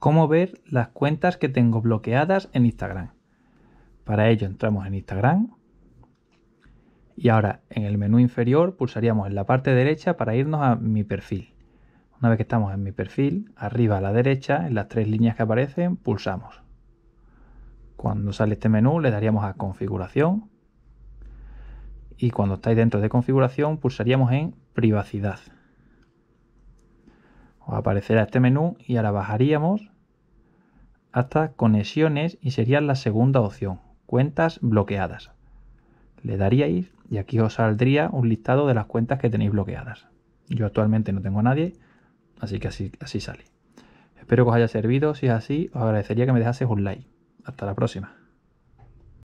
cómo ver las cuentas que tengo bloqueadas en Instagram. Para ello entramos en Instagram y ahora en el menú inferior pulsaríamos en la parte derecha para irnos a mi perfil. Una vez que estamos en mi perfil, arriba a la derecha, en las tres líneas que aparecen, pulsamos. Cuando sale este menú le daríamos a configuración y cuando estáis dentro de configuración pulsaríamos en privacidad. Os aparecerá este menú y ahora bajaríamos hasta conexiones y sería la segunda opción, cuentas bloqueadas. Le daríais y aquí os saldría un listado de las cuentas que tenéis bloqueadas. Yo actualmente no tengo a nadie, así que así, así sale. Espero que os haya servido, si es así os agradecería que me dejase un like. Hasta la próxima.